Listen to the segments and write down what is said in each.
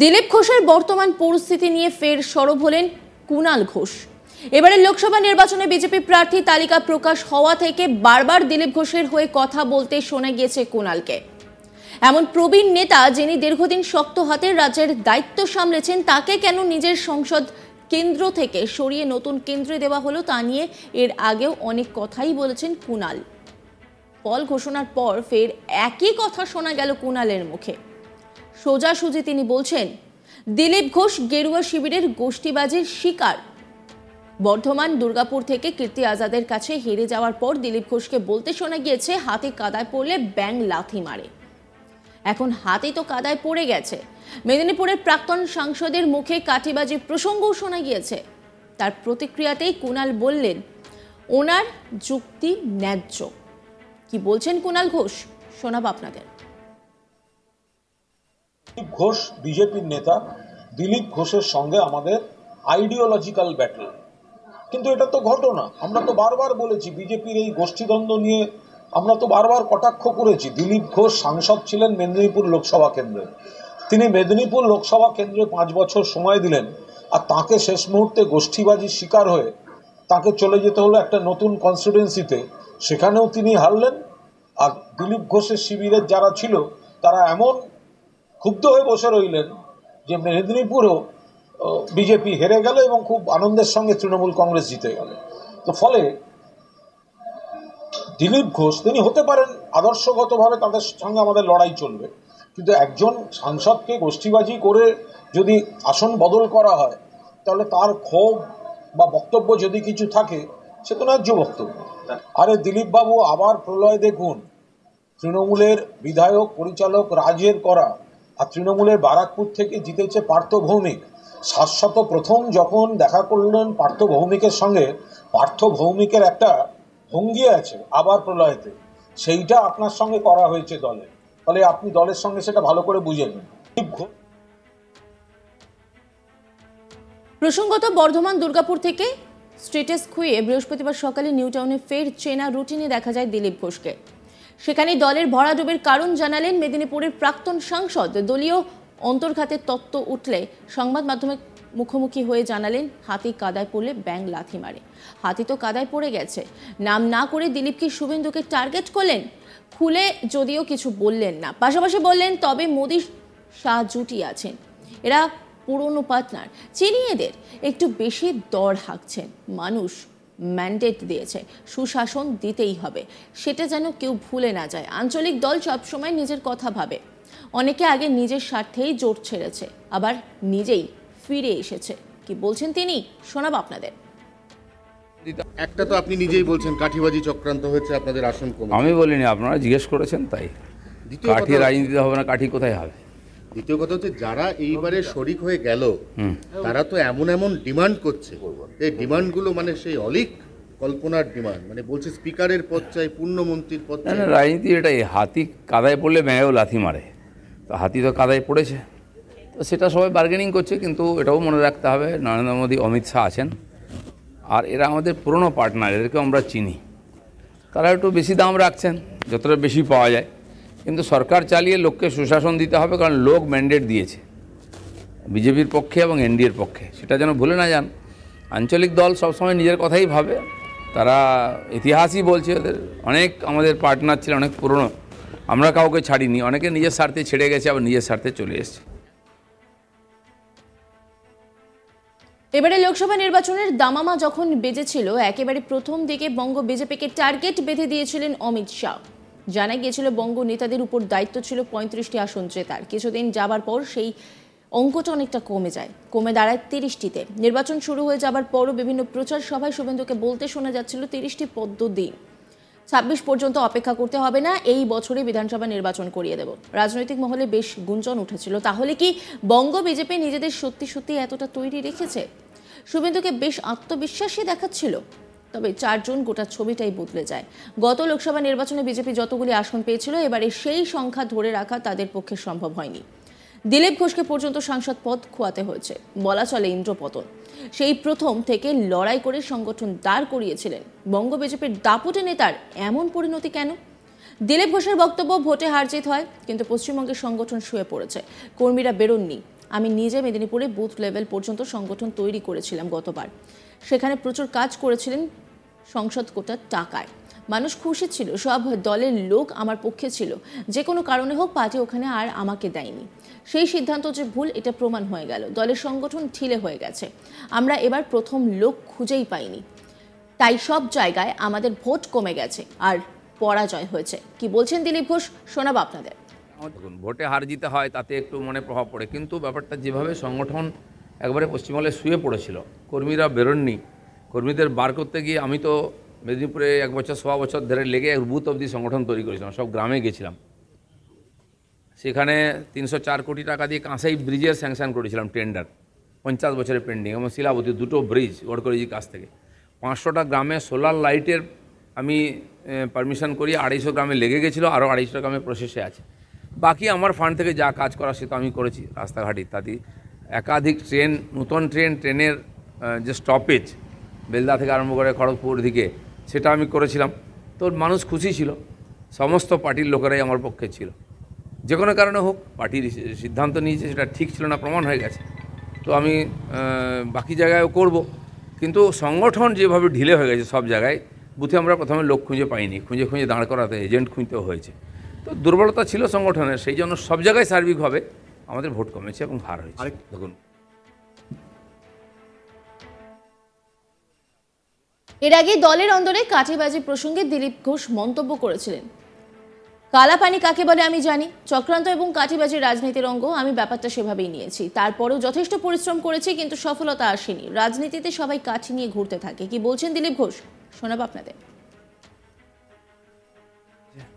দিলীপ ঘোষের বর্তমান পরিস্থিতি নিয়ে ফের সরব হলেন কুণাল ঘোষ এবারে লোকসভা নির্বাচনে বিজেপি প্রার্থী তালিকা প্রকাশ হওয়া থেকে বারবার দিলীপ ঘোষের হয়ে কথা বলতে শোনা গিয়েছে কুণালকে এমন প্রবীণ নেতা যিনি দীর্ঘদিন শক্ত হাতে রাজ্যের দায়িত্ব সামলেছেন তাকে কেন নিজের সংসদ কেন্দ্র থেকে সরিয়ে নতুন কেন্দ্রে দেওয়া হলো তা নিয়ে এর আগেও অনেক কথাই বলেছেন কুণাল ফল ঘোষণার পর ফের একই কথা শোনা গেল কুণালের মুখে সোজাসুজি তিনি বলছেন দিলীপ ঘোষ গেরুয়া শিবিরের গোষ্ঠীবাজির শিকার বর্ধমান দুর্গাপুর থেকে কীর্তি আজাদের কাছে হেরে যাওয়ার পর দিলীপ ঘোষকে বলতে শোনা গিয়েছে হাতে কাদায় পড়লে ব্যাং লাথি মারে এখন হাতে তো কাদায় পড়ে গেছে মেদিনীপুরের প্রাক্তন সাংসদের মুখে কাঠিবাজি প্রসঙ্গও শোনা গিয়েছে তার প্রতিক্রিয়াতেই কুণাল বললেন ওনার যুক্তি ন্যায্য কি বলছেন কুণাল ঘোষ শোনাব আপনাদের দিলীপ ঘোষ বিজেপির নেতা দিলীপ ঘোষের সঙ্গে আমাদের আইডিওলজিক্যাল ব্যাটল কিন্তু এটা তো ঘটনা আমরা তো বারবার বলেছি বিজেপির এই গোষ্ঠীদ্বন্দ্ব নিয়ে আমরা তো বারবার কটাক্ষ করেছি দিলীপ ঘোষ সাংসদ ছিলেন মেদিনীপুর লোকসভা কেন্দ্রে তিনি মেদিনীপুর লোকসভা কেন্দ্রে পাঁচ বছর সময় দিলেন আর তাকে শেষ মুহূর্তে গোষ্ঠীবাজির শিকার হয়ে তাকে চলে যেতে হলো একটা নতুন কনস্টিটুয়েন্সিতে সেখানেও তিনি হারলেন আর দিলীপ ঘোষের শিবিরের যারা ছিল তারা এমন ক্ষুব্ধ হয়ে বসে রইলেন যে মেদিনীপুরও বিজেপি হেরে গেল এবং খুব আনন্দের সঙ্গে তৃণমূল কংগ্রেস জিতে গেল তো ফলে দিলীপ ঘোষ তিনি হতে পারেন আদর্শগতভাবে তাদের সঙ্গে আমাদের লড়াই চলবে কিন্তু একজন সাংসদকে গোষ্ঠীবাজি করে যদি আসন বদল করা হয় তাহলে তার ক্ষোভ বা বক্তব্য যদি কিছু থাকে সে তো ন্যায্য বক্তব্য আরে দিলীপবাবু আবার প্রলয় দেখুন তৃণমূলের বিধায়ক পরিচালক রাজের করা আর তৃণমূলের বারাকপুর থেকে জিতেছে পার্থ ভৌমিক শাশ্বত প্রথম যখন দেখা করলেন পার্থ ভৌমিকের সঙ্গে পার্থ ভৌমিকের একটা ভঙ্গি আছে আবার প্রলয়তে সেইটা আপনার সঙ্গে করা হয়েছে দলে ফলে আপনি দলের সঙ্গে সেটা ভালো করে বুঝে নিন প্রসঙ্গত বর্ধমান দুর্গাপুর থেকে স্ট্রেটেস খুঁয়ে বৃহস্পতিবার সকালে নিউ টাউনে ফের চেনা রুটিনে দেখা যায় দিলীপ ঘোষকে সেখানে দলের ভরাডুবের কারণ জানালেন মেদিনীপুরের প্রাক্তন সাংসদ দলীয় অন্তর্ঘাতের তত্ত্ব উঠলে সংবাদ মাধ্যমে মুখোমুখি হয়ে জানালেন হাতি কাদায় পড়লে ব্যাং লাথি মারে হাতি তো কাদায় পড়ে গেছে নাম না করে দিলীপকে শুভেন্দুকে টার্গেট করলেন খুলে যদিও কিছু বললেন না পাশাপাশি বললেন তবে মোদি শাহ জুটি আছেন এরা পুরনো পার্টনার চিনি এদের একটু বেশি দর হাঁকছেন মানুষ ম্যান্ডেট দিয়েছে সুশাসন দিতেই হবে সেটা যেন কেউ ভুলে না যায় আঞ্চলিক দল সবসময় নিজের কথা ভাবে অনেকে আগে নিজের স্বার্থেই জোট ছেড়েছে আবার নিজেই ফিরে এসেছে কি বলছেন তিনি শোনাব আপনাদের একটা তো আপনি নিজেই বলছেন কাঠিবাজি চক্রান্ত হয়েছে আপনাদের আসন আমি বলিনি আপনারা জিজ্ঞেস করেছেন তাই কাঠি রাজনীতি হবে না কাঠি কোথায় হবে দ্বিতীয় কথা হচ্ছে যারা এইবারে শরিক হয়ে গেল তারা তো এমন এমন ডিমান্ড করছে এই ডিমান্ডগুলো মানে সেই অলিক কল্পনার ডিমান্ড মানে বলছে স্পিকারের পদ চাই পূর্ণমন্ত্রীর পদ চাই রাজনীতি এটা এই হাতি কাদায় পড়লে ম্যায়ও লাথি মারে তো হাতি তো কাদায় পড়েছে তো সেটা সবাই বার্গেনিং করছে কিন্তু এটাও মনে রাখতে হবে নরেন্দ্র মোদী অমিত শাহ আছেন আর এরা আমাদের পুরনো পার্টনার এদেরকে আমরা চিনি তারা একটু বেশি দাম রাখছেন যতটা বেশি পাওয়া যায় কিন্তু সরকার চালিয়ে লোককে সুশাসন দিতে হবে কারণ লোক ম্যান্ডেট দিয়েছে বিজেপির পক্ষে এবং এনডিএর পক্ষে সেটা যেন ভুলে না যান আঞ্চলিক দল সবসময় নিজের কথাই ভাবে তারা ইতিহাসই বলছে ওদের অনেক আমাদের পার্টনার ছিল অনেক পুরনো আমরা কাউকে ছাড়িনি অনেকে নিজের স্বার্থে ছেড়ে গেছে আবার নিজের স্বার্থে চলে এসছে এবারে লোকসভা নির্বাচনের দামামা যখন বেজেছিল একেবারে প্রথম দিকে বঙ্গ বিজেপিকে টার্গেট বেঁধে দিয়েছিলেন অমিত শাহ জানা গিয়েছিল বঙ্গ নেতাদের উপর দায়িত্ব ছিল পঁয়ত্রিশটি আসন জেতার কিছুদিন যাবার পর সেই অঙ্কটা অনেকটা কমে যায় কমে দাঁড়ায় তিরিশটিতে নির্বাচন শুরু হয়ে যাবার পরও বিভিন্ন প্রচার সভায় শুভেন্দুকে বলতে শোনা যাচ্ছিল তিরিশটি পদ্ম দিন ছাব্বিশ পর্যন্ত অপেক্ষা করতে হবে না এই বছরে বিধানসভা নির্বাচন করিয়ে দেব রাজনৈতিক মহলে বেশ গুঞ্জন উঠেছিল তাহলে কি বঙ্গ বিজেপি নিজেদের সত্যি সত্যি এতটা তৈরি রেখেছে শুভেন্দুকে বেশ আত্মবিশ্বাসী দেখাচ্ছিল তবে চারজন গোটা ছবিটাই বদলে যায় গত লোকসভা নির্বাচনে বিজেপি যতগুলি আসন পেয়েছিল এবারে সেই সংখ্যা ধরে রাখা তাদের পক্ষে সম্ভব হয়নি দিলীপ ঘোষকে পর্যন্ত সাংসদ পদ খোয়াতে হয়েছে বলা চলে ইন্দ্রপতন সেই প্রথম থেকে লড়াই করে সংগঠন দাঁড় করিয়েছিলেন বঙ্গ বিজেপির দাপুটে নেতার এমন পরিণতি কেন দিলীপ ঘোষের বক্তব্য ভোটে হারজিত হয় কিন্তু পশ্চিমবঙ্গের সংগঠন শুয়ে পড়েছে কর্মীরা বেরোননি আমি নিজে মেদিনীপুরে বুথ লেভেল পর্যন্ত সংগঠন তৈরি করেছিলাম গতবার সেখানে প্রচুর কাজ করেছিলেন সংসদ কোটার টাকায় মানুষ খুশি ছিল সব দলের লোক আমার পক্ষে ছিল যে কোনো কারণে হোক পার্টি ওখানে আর আমাকে দেয়নি সেই সিদ্ধান্ত যে ভুল এটা প্রমাণ হয়ে গেল দলের সংগঠন ঠিলে হয়ে গেছে আমরা এবার প্রথম লোক খুঁজেই পাইনি তাই সব জায়গায় আমাদের ভোট কমে গেছে আর পরাজয় হয়েছে কি বলছেন দিলীপ ঘোষ শোনাব আপনাদের দেখুন ভোটে হার জিতে হয় তাতে একটু মনে প্রভাব পড়ে কিন্তু ব্যাপারটা যেভাবে সংগঠন একবারে পশ্চিমবঙ্গে শুয়ে পড়েছিল কর্মীরা বেরোননি কর্মীদের বার করতে গিয়ে আমি তো মেদিনীপুরে এক বছর সোয়া বছর ধরে লেগে এক বুথ অবধি সংগঠন তৈরি করেছিলাম সব গ্রামে গেছিলাম সেখানে তিনশো চার কোটি টাকা দিয়ে কাঁসাই ব্রিজের স্যাংশন করেছিলাম টেন্ডার পঞ্চাশ বছরের পেন্ডিং এবং শিলাবতী দুটো ব্রিজ গডকরিজির কাছ থেকে পাঁচশোটা গ্রামে সোলার লাইটের আমি পারমিশন করি আড়াইশো গ্রামে লেগে গেছিলো আরও আড়াইশো গ্রামে প্রসেসে আছে বাকি আমার ফান্ড থেকে যা কাজ করা সে তো আমি করেছি রাস্তাঘাট ইত্যাদি একাধিক ট্রেন নূতন ট্রেন ট্রেনের যে স্টপেজ বেলদা থেকে আরম্ভ করে খড়গপুর দিকে সেটা আমি করেছিলাম তো মানুষ খুশি ছিল সমস্ত পার্টির লোকেরাই আমার পক্ষে ছিল যে কোনো কারণে হোক পার্টির সিদ্ধান্ত নিয়েছে সেটা ঠিক ছিল না প্রমাণ হয়ে গেছে তো আমি বাকি জায়গায়ও করব কিন্তু সংগঠন যেভাবে ঢিলে হয়ে গেছে সব জায়গায় বুথে আমরা প্রথমে লোক খুঁজে পাইনি খুঁজে খুঁজে দাঁড় করাতে এজেন্ট খুঁজতেও হয়েছে তো দুর্বলতা ছিল সংগঠনের সেই জন্য সব জায়গায় সার্বিকভাবে আমাদের ভোট কমেছে এবং হার হয়েছে দেখুন এর আগে দলের অন্দরে কাটিবাজি প্রসঙ্গে দিলীপ ঘোষ মন্তব্য করেছিলেন কালাপানি কাকে বলে আমি জানি চক্রান্ত এবং কাঠিবাজির রাজনীতির অঙ্গ আমি ব্যাপারটা সেভাবেই নিয়েছি তারপরেও যথেষ্ট পরিশ্রম করেছি কিন্তু সফলতা আসেনি রাজনীতিতে সবাই কাঠি নিয়ে ঘুরতে থাকে কি বলছেন দিলীপ ঘোষ শোনাব আপনাদের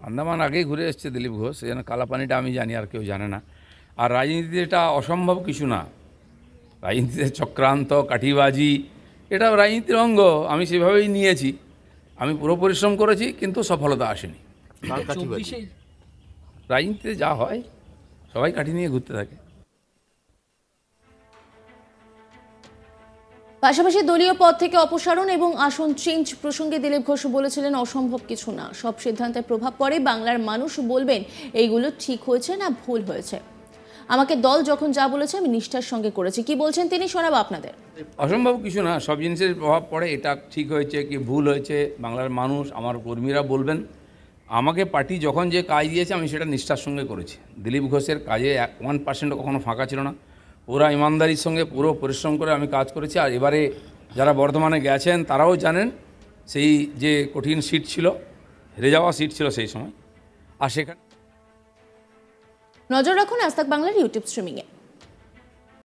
আন্দামান আগেই ঘুরে এসছে দিলীপ ঘোষ এই জন্য কালাপানিটা আমি জানি আর কেউ জানে না আর রাজনীতিতে এটা অসম্ভব কিছু না রাজনীতিতে চক্রান্ত কাঠিবাজি এটা রাজনীতির অঙ্গ আমি সেভাবেই নিয়েছি আমি পুরো পরিশ্রম করেছি কিন্তু সফলতা আসেনি রাজনীতিতে যা হয় সবাই কাঠি নিয়ে ঘুরতে থাকে পাশাপাশি দলীয় পদ থেকে অপসারণ এবং আসন চেঞ্জ প্রসঙ্গে দিলীপ ঘোষ বলেছিলেন অসম্ভব কিছু না সব সিদ্ধান্তের প্রভাব পড়ে বাংলার মানুষ বলবেন এইগুলো ঠিক হয়েছে না ভুল হয়েছে আমাকে দল যখন যা বলেছে আমি নিষ্ঠার সঙ্গে করেছি কি বলছেন তিনি শোনাবো আপনাদের অসম্ভব কিছু না সব জিনিসের প্রভাব পড়ে এটা ঠিক হয়েছে কি ভুল হয়েছে বাংলার মানুষ আমার কর্মীরা বলবেন আমাকে পার্টি যখন যে কাজ দিয়েছে আমি সেটা নিষ্ঠার সঙ্গে করেছি দিলীপ ঘোষের কাজে ওয়ান পার্সেন্ট কখনো ফাঁকা ছিল না পুরা ইমানদারির সঙ্গে পুরো পরিশ্রম করে আমি কাজ করেছি আর এবারে যারা বর্ধমানে গেছেন তারাও জানেন সেই যে কঠিন সিট ছিল হেরে যাওয়া সিট ছিল সেই সময় আর সেখানে নজর রাখুন আজ বাংলার ইউটিউব স্ট্রিমিংয়ে